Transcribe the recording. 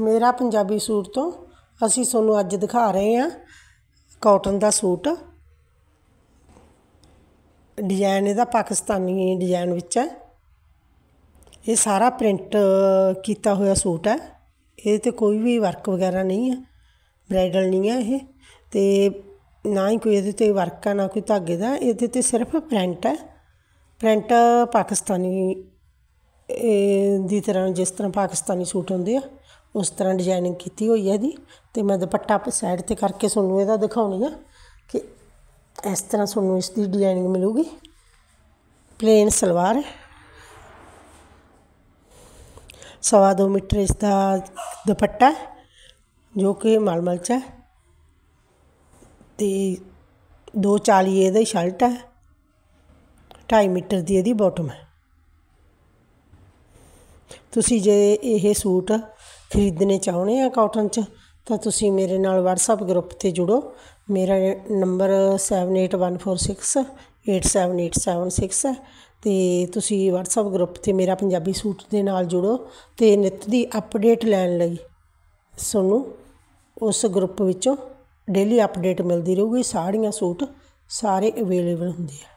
ਮੇਰਾ ਪੰਜਾਬੀ ਸੂਟ ਤੋਂ ਅਸੀਂ ਤੁਹਾਨੂੰ ਅੱਜ ਦਿਖਾ ਰਹੇ ਹਾਂ ਕਾਟਨ ਦਾ ਸੂਟ ਡਿਜ਼ਾਈਨ ਇਹਦਾ ਪਾਕਿਸਤਾਨੀ ਡਿਜ਼ਾਈਨ ਵਿੱਚ ਹੈ ਇਹ ਸਾਰਾ ਪ੍ਰਿੰਟ ਕੀਤਾ ਹੋਇਆ ਸੂਟ ਹੈ ਇਹ ਤੇ ਕੋਈ ਵੀ ਵਰਕ ਵਗੈਰਾ ਨਹੀਂ ਹੈ ਬ੍ਰਾਈਡਲ ਨਹੀਂ ਹੈ ਇਹ ਤੇ ਨਾ ਹੀ ਕੋਈ ਇਹਦੇ ਤੇ ਵਰਕ ਆ ਨਾ ਕੋਈ ਧਾਗੇ ਦਾ ਇਹਦੇ ਤੇ ਸਿਰਫ ਪ੍ਰਿੰਟ ਹੈ ਪ੍ਰਿੰਟ ਪਾਕਿਸਤਾਨੀ ਦੀ ਤਰ੍ਹਾਂ ਜਿਸ ਤਰ੍ਹਾਂ ਪਾਕਿਸਤਾਨੀ ਸੂਟ ਹੁੰਦੇ ਆ ਉਸ ਤਰ੍ਹਾਂ ਡਿਜ਼ਾਈਨਿੰਗ ਕੀਤੀ ਹੋਈ ਹੈ ਦੀ ਤੇ ਮੈਂ ਦੁਪੱਟਾ ਆਪ ਸਾਈਡ ਤੇ ਕਰਕੇ ਤੁਹਾਨੂੰ ਇਹਦਾ ਦਿਖਾਉਣੀ ਆ ਕਿ ਇਸ ਤਰ੍ਹਾਂ ਤੁਹਾਨੂੰ ਇਸ ਦੀ ਡਿਜ਼ਾਈਨਿੰਗ ਮਿਲੂਗੀ ਪਲੇਨ ਸਲਵਾਰ ਸਵਾ 2 ਮੀਟਰ ਇਸ ਦਾ ਦੁਪੱਟਾ ਜੋ ਕਿ ਮਲਮਲ ਚ ਹੈ ਤੇ 240 ਇਹਦਾ ਸ਼ਰਟ ਹੈ 2.5 ਮੀਟਰ ਦੀ ਇਹਦੀ ਬਾਟਮ ਹੈ ਤੁਸੀਂ ਜੇ ਇਹ ਸੂਟ ਖਰੀਦਨੇ ਚਾਹੁੰਦੇ ਆ ਕਾਟਨ 'ਚ ਤਾਂ ਤੁਸੀਂ ਮੇਰੇ ਨਾਲ WhatsApp ਗਰੁੱਪ ਤੇ ਜੁੜੋ ਮੇਰਾ ਨੰਬਰ 7814687876 ਹੈ ਤੇ ਤੁਸੀਂ WhatsApp ਗਰੁੱਪ ਤੇ ਮੇਰਾ ਪੰਜਾਬੀ ਸੂਟ ਦੇ ਨਾਲ ਜੁੜੋ ਤੇ ਨਿਤ ਦੀ ਅਪਡੇਟ ਲੈਣ ਲਈ ਸਾਨੂੰ ਉਸ ਗਰੁੱਪ ਵਿੱਚੋਂ ਡੇਲੀ ਅਪਡੇਟ ਮਿਲਦੀ ਰਹੂਗੀ ਸਾੜੀਆਂ ਸੂਟ ਸਾਰੇ ਅਵੇਲੇਬਲ ਹੁੰਦੇ ਆ